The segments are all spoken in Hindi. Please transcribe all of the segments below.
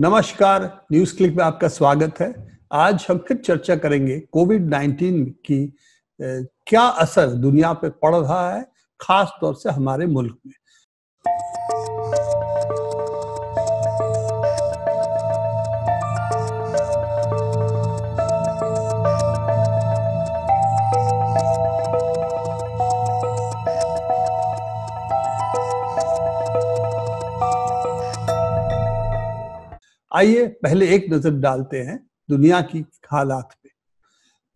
नमस्कार न्यूज क्लिक में आपका स्वागत है आज हम फिर चर्चा करेंगे कोविड 19 की क्या असर दुनिया पे पड़ रहा है खास तौर से हमारे मुल्क में आइए पहले एक नजर डालते हैं दुनिया की हालात पे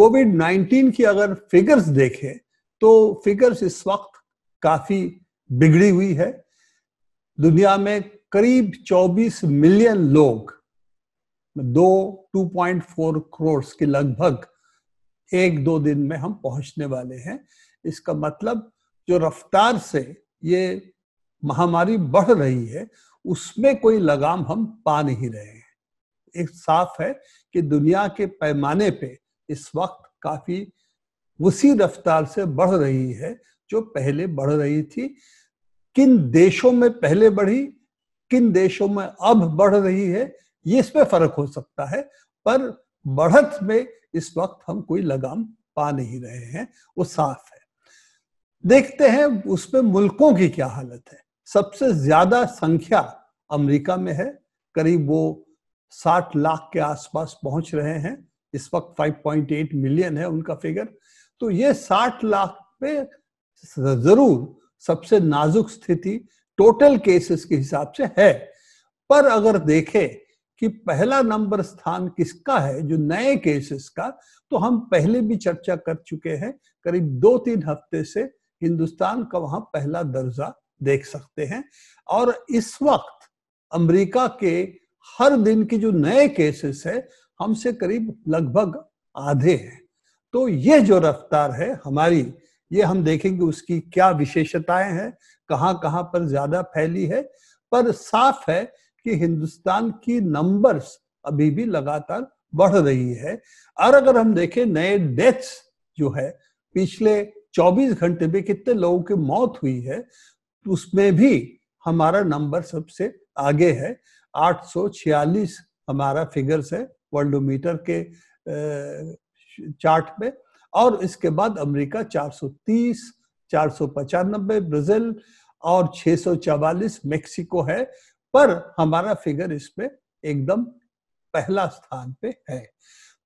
कोविड 19 की अगर फिगर्स देखें तो फिगर्स इस वक्त काफी बिगड़ी हुई है दुनिया में करीब 24 मिलियन लोग दो 2.4 करोड़ के लगभग एक दो दिन में हम पहुंचने वाले हैं इसका मतलब जो रफ्तार से ये महामारी बढ़ रही है उसमें कोई लगाम हम पा नहीं रहे हैं एक साफ है कि दुनिया के पैमाने पे इस वक्त काफी उसी रफ्तार से बढ़ रही है जो पहले बढ़ रही थी किन देशों में पहले बढ़ी किन देशों में अब बढ़ रही है ये इसमें फर्क हो सकता है पर बढ़त में इस वक्त हम कोई लगाम पा नहीं रहे हैं वो साफ है देखते हैं उसमें मुल्कों की क्या हालत है सबसे ज्यादा संख्या अमेरिका में है करीब वो 60 लाख के आसपास पहुंच रहे हैं इस वक्त 5.8 मिलियन है उनका फिगर तो ये 60 लाख पे जरूर सबसे नाजुक स्थिति टोटल केसेस के हिसाब से है पर अगर देखें कि पहला नंबर स्थान किसका है जो नए केसेस का तो हम पहले भी चर्चा कर चुके हैं करीब दो तीन हफ्ते से हिंदुस्तान का वहां पहला दर्जा देख सकते हैं और इस वक्त अमेरिका के हर दिन की जो नए केसेस है हमसे करीब लगभग आधे हैं तो ये जो रफ्तार है हमारी ये हम देखेंगे उसकी क्या विशेषताएं हैं कहाँ कहाँ पर ज्यादा फैली है पर साफ है कि हिंदुस्तान की नंबर्स अभी भी लगातार बढ़ रही है और अगर हम देखें नए डेथ्स जो है पिछले 24 घंटे में कितने लोगों की मौत हुई है उसमें भी हमारा नंबर सबसे आगे है 846 हमारा फिगर्स है वर्ल्डोमीटर के चार्ट में और इसके बाद अमेरिका 430 चार ब्राजील और 644 मेक्सिको है पर हमारा फिगर इसमें एकदम पहला स्थान पे है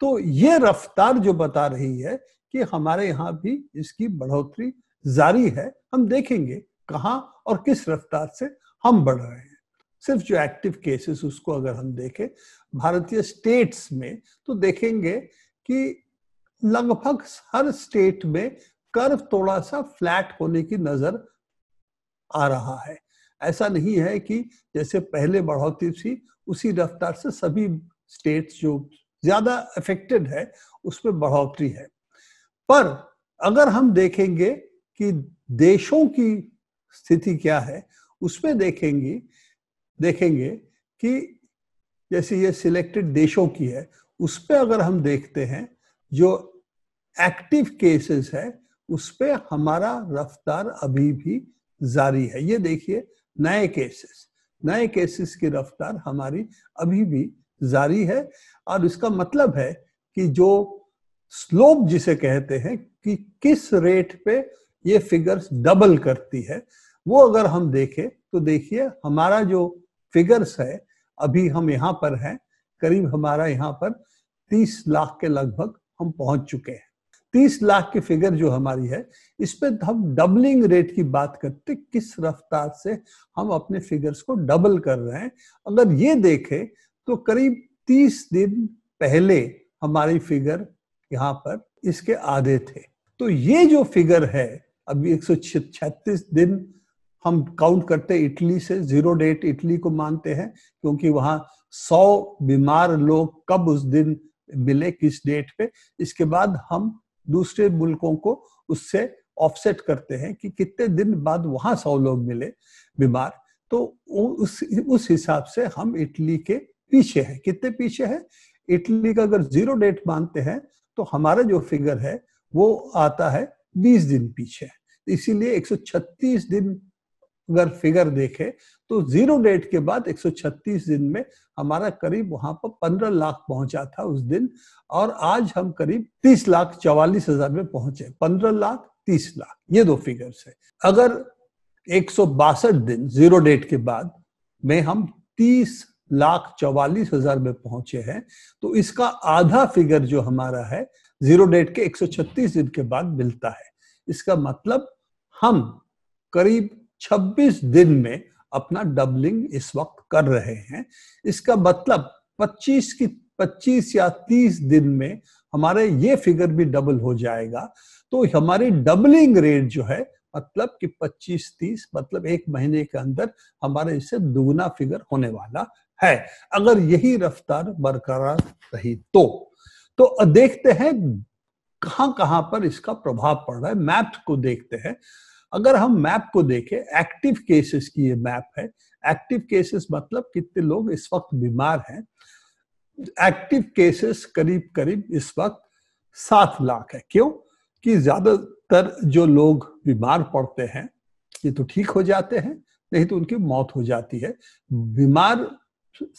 तो ये रफ्तार जो बता रही है कि हमारे यहाँ भी इसकी बढ़ोतरी जारी है हम देखेंगे कहा और किस रफ्तार से हम बढ़ रहे हैं सिर्फ जो एक्टिव केसेस उसको अगर हम देखें भारतीय स्टेट्स में तो देखेंगे कि लगभग हर स्टेट में कर्व थोड़ा सा फ्लैट होने की नजर आ रहा है ऐसा नहीं है कि जैसे पहले बढ़ोतरी थी उसी रफ्तार से सभी स्टेट्स जो ज्यादा अफेक्टेड है उसमें बढ़ोतरी है पर अगर हम देखेंगे कि देशों की स्थिति क्या है उसमें देखेंगे देखेंगे कि जैसे ये सिलेक्टेड देशों की है उस पर अगर हम देखते हैं जो एक्टिव केसेस है उस पर हमारा रफ्तार अभी भी जारी है ये देखिए नए केसेस नए केसेस की रफ्तार हमारी अभी भी जारी है और इसका मतलब है कि जो स्लोप जिसे कहते हैं कि किस रेट पे ये फिगर्स डबल करती है वो अगर हम देखें तो देखिए हमारा जो फिगर्स है अभी हम यहाँ पर हैं करीब हमारा यहाँ पर 30 लाख के लगभग हम पहुंच चुके हैं 30 लाख की फिगर जो हमारी है इस पर हम डबलिंग रेट की बात करते किस रफ्तार से हम अपने फिगर्स को डबल कर रहे हैं अगर ये देखें तो करीब 30 दिन पहले हमारी फिगर यहाँ पर इसके आधे थे तो ये जो फिगर है अभी एक दिन हम काउंट करते इटली से जीरो डेट इटली को मानते हैं क्योंकि वहां सौ बीमार लोग कब उस दिन मिले किस डेट पे इसके बाद हम दूसरे मुल्कों को उससे ऑफसेट करते हैं कि कितने दिन बाद वहां सौ लोग मिले बीमार तो उस उस हिसाब से हम इटली के पीछे है कितने पीछे है इटली का अगर जीरो डेट मानते हैं तो हमारा जो फिगर है वो आता है बीस दिन पीछे है इसीलिए 136 दिन अगर फिगर देखें तो जीरो डेट के बाद 136 दिन में हमारा करीब वहां पर 15 लाख पहुंचा था उस दिन और आज हम करीब 30 लाख चौवालीस हजार में पहुंचे 15 लाख 30 लाख ये दो फिगर्स है अगर एक दिन जीरो डेट के बाद में हम 30 लाख चौवालीस हजार में पहुंचे हैं तो इसका आधा फिगर जो हमारा है जीरो डेट के 136 दिन के बाद मिलता है इसका मतलब हम करीब 26 दिन में अपना डबलिंग इस वक्त कर रहे हैं इसका मतलब 25 की 25 या 30 दिन में हमारे ये फिगर भी डबल हो जाएगा तो हमारी डबलिंग रेट जो है मतलब कि 25 30 मतलब एक महीने के अंदर हमारे इससे दुगना फिगर होने वाला है अगर यही रफ्तार बरकरार रही तो तो देखते हैं कहां कहां पर इसका प्रभाव पड़ रहा है मैप को देखते हैं अगर हम मैप को देखें एक्टिव केसेस की ये मैप है एक्टिव केसेस मतलब कितने लोग इस वक्त बीमार हैं एक्टिव केसेस करीब करीब इस वक्त सात लाख है क्यों कि ज्यादातर जो लोग बीमार पड़ते हैं ये तो ठीक हो जाते हैं नहीं तो उनकी मौत हो जाती है बीमार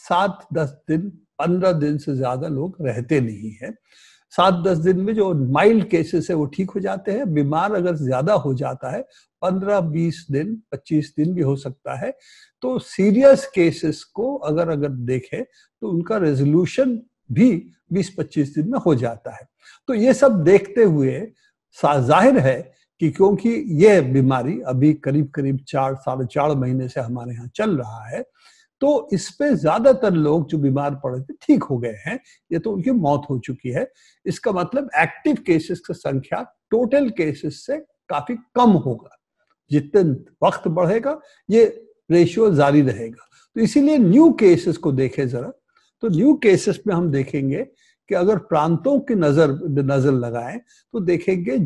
सात दस दिन पंद्रह दिन से ज्यादा लोग रहते नहीं है सात दस दिन में जो माइल्ड केसेस है वो ठीक हो जाते हैं बीमार अगर ज्यादा हो जाता है पंद्रह बीस दिन पच्चीस दिन भी हो सकता है तो सीरियस केसेस को अगर अगर देखें तो उनका रेजोल्यूशन भी बीस पच्चीस दिन में हो जाता है तो ये सब देखते हुए जाहिर है कि क्योंकि ये बीमारी अभी करीब करीब चार साढ़े चार महीने से हमारे यहाँ चल रहा है तो इस पे ज्यादातर लोग जो बीमार पड़े थे ठीक हो गए हैं ये तो उनकी मौत हो चुकी है इसका मतलब एक्टिव केसेस की संख्या टोटल केसेस से काफी कम होगा जितने वक्त बढ़ेगा ये रेशियो जारी रहेगा तो इसीलिए न्यू केसेस को देखें जरा तो न्यू केसेस में हम देखेंगे कि अगर प्रांतों की नजर नजर लगाएं तो देखेंगे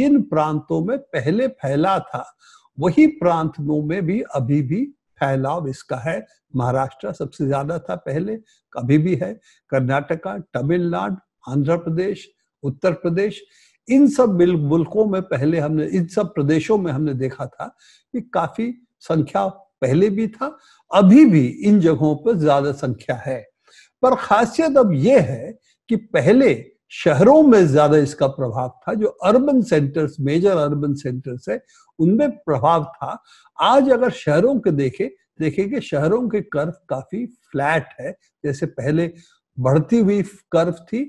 जिन प्रांतों में पहले फैला था वही प्रांतों में भी अभी भी फैलाव इसका है महाराष्ट्र सबसे ज्यादा था पहले कभी भी है कर्नाटका तमिलनाडु आंध्र प्रदेश उत्तर प्रदेश इन सब मुल्कों में पहले हमने इन सब प्रदेशों में हमने देखा था कि काफी संख्या पहले भी था अभी भी इन जगहों पर ज्यादा संख्या है पर खासियत अब यह है कि पहले शहरों में ज्यादा इसका प्रभाव था जो urban centres major urban centres है उनमें प्रभाव था आज अगर शहरों के देखें देखेंगे शहरों के कर्व काफी फ्लैट है जैसे पहले बढ़ती हुई कर्व थी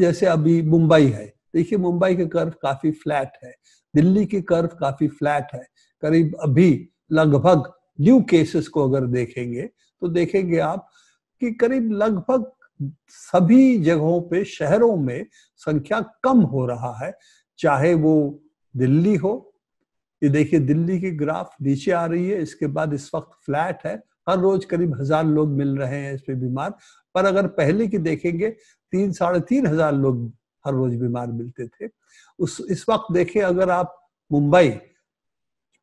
जैसे अभी मुंबई है देखिए मुंबई के कर्व काफी फ्लैट है दिल्ली की कर्व काफी फ्लैट है करीब अभी लगभग न्यू केसेस को अगर देखेंगे तो देखेंगे आप कि करीब लगभग सभी जगहों पे शहरों में संख्या कम हो रहा है चाहे वो दिल्ली हो ये देखिए दिल्ली की ग्राफ नीचे आ रही है इसके बाद इस वक्त फ्लैट है हर रोज करीब हजार लोग मिल रहे हैं इसमें बीमार पर अगर पहले की देखेंगे तीन साढ़े तीन हजार लोग हर रोज बीमार मिलते थे उस इस वक्त देखें अगर आप मुंबई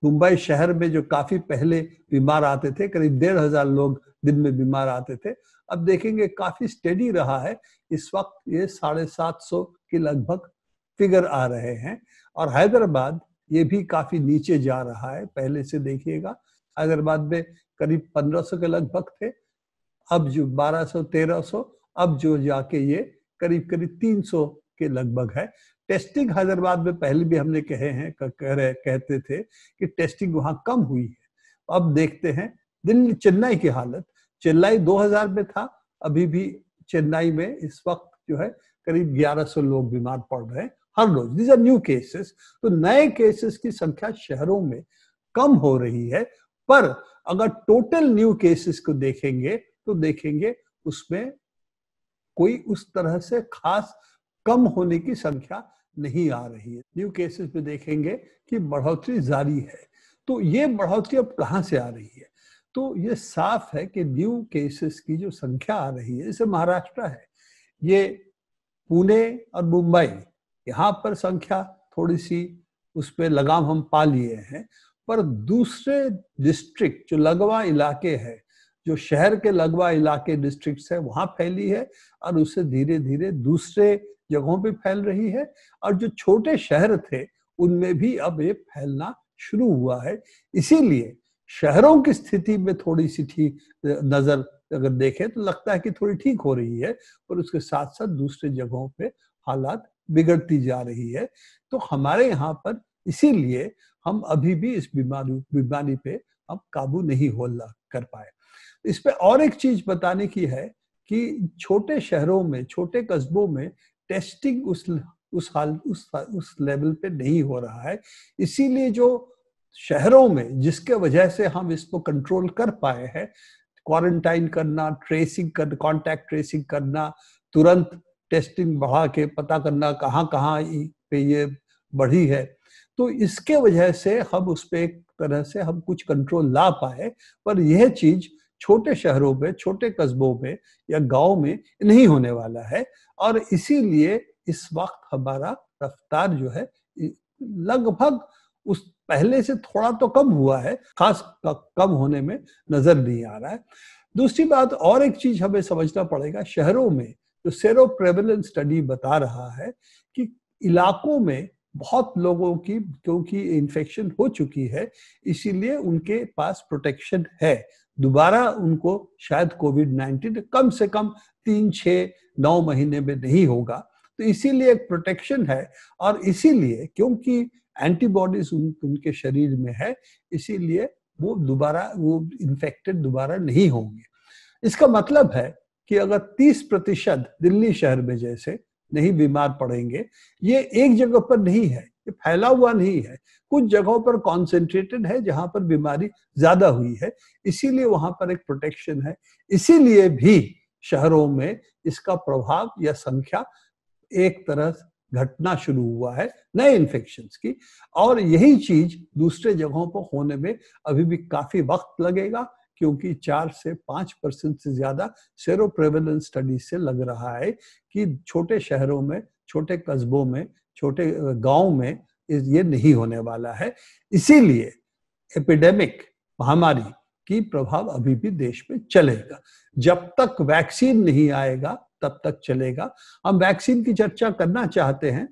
मुंबई शहर में जो काफी पहले बीमार आते थे करीब डेढ़ हजार लोग दिन में बीमार आते थे अब देखेंगे काफी स्टेडी रहा है इस वक्त ये साढ़े सात सौ के लगभग फिगर आ रहे हैं और हैदराबाद ये भी काफी नीचे जा रहा है पहले से देखिएगा हैदराबाद में करीब सौ के लगभग थे अब जो तेरह सौ अब जो जाके ये करीब करीब सौ के लगभग है टेस्टिंग हैदराबाद में पहले भी हमने कहे हैं कह रहे कहते थे कि टेस्टिंग वहां कम हुई है अब देखते हैं दिल्ली चेन्नई की हालत चेन्नई 2000 में था अभी भी चेन्नई में इस वक्त जो है करीब 1100 लोग बीमार पड़ रहे हैं हर रोज दीज आर न्यू केसेस तो नए केसेस की संख्या शहरों में कम हो रही है पर अगर टोटल न्यू केसेस को देखेंगे तो देखेंगे उसमें कोई उस तरह से खास कम होने की संख्या नहीं आ रही है न्यू केसेस में देखेंगे कि बढ़ोतरी जारी है तो ये बढ़ोतरी अब कहाँ से आ रही है तो ये साफ है कि न्यू केसेस की जो संख्या आ रही है जैसे महाराष्ट्र है ये पुणे और मुंबई यहाँ पर संख्या थोड़ी सी उस पर लगाम हम पा लिए हैं पर दूसरे डिस्ट्रिक्ट जो लगवा इलाके हैं जो शहर के लगवा इलाके डिस्ट्रिक्ट्स है वहां फैली है और उसे धीरे धीरे दूसरे जगहों पे फैल रही है और जो छोटे शहर थे उनमें भी अब ये फैलना शुरू हुआ है इसीलिए शहरों की स्थिति में थोड़ी सी ठीक नजर अगर देखें तो लगता है कि थोड़ी ठीक हो रही है और उसके साथ साथ दूसरे जगहों पे हालात बिगड़ती जा रही है तो हमारे यहाँ पर इसीलिए हम अभी भी इस बीमारी बीमारी पे हम काबू नहीं हो कर पाए इस पर और एक चीज बताने की है कि छोटे शहरों में छोटे कस्बों में टेस्टिंग उस उस हाल उस उस लेवल पे नहीं हो रहा है इसीलिए जो शहरों में जिसके वजह से हम इसको कंट्रोल कर पाए हैं क्वारंटाइन करना ट्रेसिंग कर कांटेक्ट ट्रेसिंग करना तुरंत टेस्टिंग बढ़ा के पता करना कहाँ कहाँ पे ये बढ़ी है तो इसके वजह से हम उस पर एक तरह से हम कुछ कंट्रोल ला पाए पर यह चीज छोटे शहरों में छोटे कस्बों में या गांव में नहीं होने वाला है और इसीलिए इस वक्त हमारा रफ्तार जो है लगभग उस पहले से थोड़ा तो कम हुआ है खास कम होने में नजर नहीं आ रहा है दूसरी बात और एक चीज हमें समझना पड़ेगा शहरों में जो सेरो प्रेवलेंस स्टडी बता रहा है कि इलाकों में बहुत लोगों की क्योंकि इन्फेक्शन हो चुकी है इसीलिए उनके पास प्रोटेक्शन है दोबारा उनको शायद कोविड नाइन्टीन कम से कम तीन छः नौ महीने में नहीं होगा तो इसीलिए एक प्रोटेक्शन है और इसीलिए क्योंकि एंटीबॉडीज उन, उनके शरीर में है इसीलिए वो दोबारा वो इन्फेक्टेड दोबारा नहीं होंगे इसका मतलब है कि अगर 30 प्रतिशत दिल्ली शहर में जैसे नहीं बीमार पड़ेंगे ये एक जगह पर नहीं है ये फैला हुआ नहीं है कुछ जगहों पर कॉन्सेंट्रेटेड है जहां पर बीमारी ज्यादा हुई है इसीलिए वहां पर एक प्रोटेक्शन है इसीलिए भी शहरों में इसका प्रभाव या संख्या एक तरह घटना शुरू हुआ है नए इन्फेक्शन की और यही चीज दूसरे जगहों पर होने में अभी भी काफी वक्त लगेगा क्योंकि चार से पांच परसेंट से ज्यादा सेरो प्रेवलेंस स्टडी से लग रहा है कि छोटे शहरों में छोटे कस्बों में छोटे गांव में ये नहीं होने वाला है इसीलिए एपिडेमिक महामारी की प्रभाव अभी भी देश में चलेगा जब तक वैक्सीन नहीं आएगा तब तक चलेगा हम वैक्सीन की चर्चा करना चाहते हैं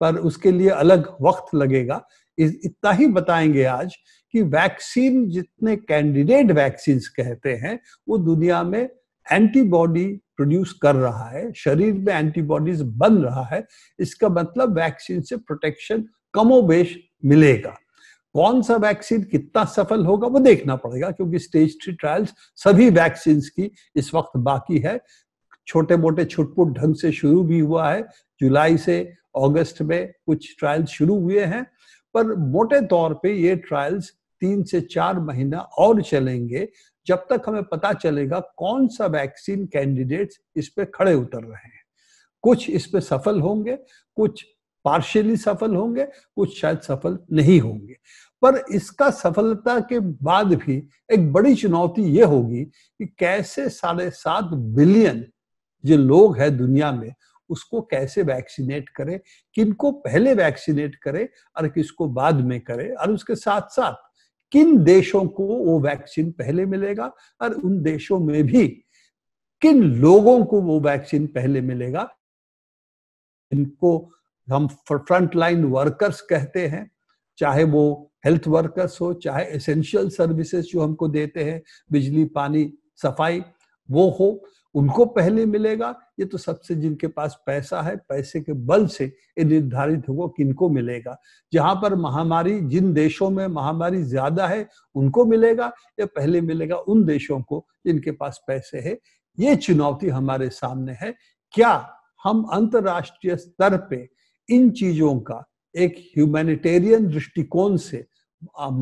पर उसके लिए अलग वक्त लगेगा इतना ही बताएंगे आज कि वैक्सीन जितने कैंडिडेट वैक्सीन कहते हैं वो दुनिया में एंटीबॉडी प्रोड्यूस कर रहा है शरीर में एंटीबॉडीज बन रहा है इसका मतलब वैक्सीन से प्रोटेक्शन कमोबेश मिलेगा कौन सा वैक्सीन कितना सफल होगा वो देखना पड़ेगा क्योंकि स्टेज थ्री ट्रायल्स सभी वैक्सीन की इस वक्त बाकी है छोटे मोटे छुटपुट ढंग से शुरू भी हुआ है जुलाई से अगस्त में कुछ ट्रायल्स शुरू हुए हैं पर मोटे तौर पे ये ट्रायल्स तीन से चार महीना और चलेंगे जब तक हमें पता चलेगा कौन सा वैक्सीन कैंडिडेट्स इस पे खड़े उतर रहे हैं कुछ इस पे सफल होंगे कुछ पार्शियली सफल होंगे कुछ शायद सफल नहीं होंगे पर इसका सफलता के बाद भी एक बड़ी चुनौती ये होगी कि कैसे साढ़े सात बिलियन जो लोग हैं दुनिया में उसको कैसे वैक्सीनेट करें किनको पहले वैक्सीनेट करें और किसको बाद में करें और उसके साथ साथ किन देशों को वो वैक्सीन पहले मिलेगा और उन देशों में भी किन लोगों को वो वैक्सीन पहले मिलेगा इनको हम फ्रंट लाइन वर्कर्स कहते हैं चाहे वो हेल्थ वर्कर्स हो चाहे एसेंशियल सर्विसेज जो हमको देते हैं बिजली पानी सफाई वो हो उनको पहले मिलेगा ये तो सबसे जिनके पास पैसा है पैसे के बल से ये निर्धारित होगा किनको मिलेगा जहां पर महामारी जिन देशों में महामारी ज्यादा है उनको मिलेगा या पहले मिलेगा उन देशों को जिनके पास पैसे है ये चुनौती हमारे सामने है क्या हम अंतर्राष्ट्रीय स्तर पे इन चीजों का एक ह्यूमैनिटेरियन दृष्टिकोण से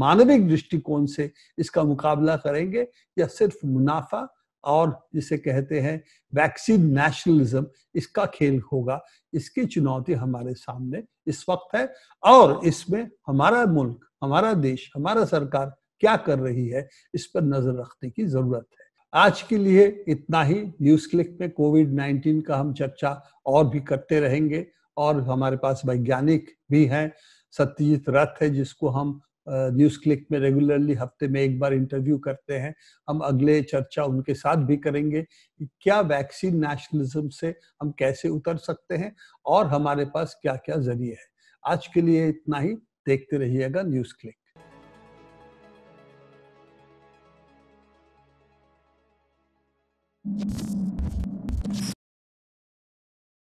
मानविक दृष्टिकोण से इसका मुकाबला करेंगे या सिर्फ मुनाफा और जिसे कहते हैं वैक्सीन नेशनलिज्म इसका खेल होगा इसकी चुनौती हमारे सामने इस वक्त है और इसमें हमारा मुल्क हमारा देश हमारा सरकार क्या कर रही है इस पर नजर रखने की जरूरत है आज के लिए इतना ही न्यूज क्लिक में कोविड 19 का हम चर्चा और भी करते रहेंगे और हमारे पास वैज्ञानिक भी हैं सत्यजीत रथ है जिसको हम न्यूज क्लिक में रेगुलरली हफ्ते में एक बार इंटरव्यू करते हैं हम अगले चर्चा उनके साथ भी करेंगे कि क्या वैक्सीन नेशनलिज्म से हम कैसे उतर सकते हैं और हमारे पास क्या क्या जरिए है आज के लिए इतना ही देखते रहिएगा न्यूज क्लिक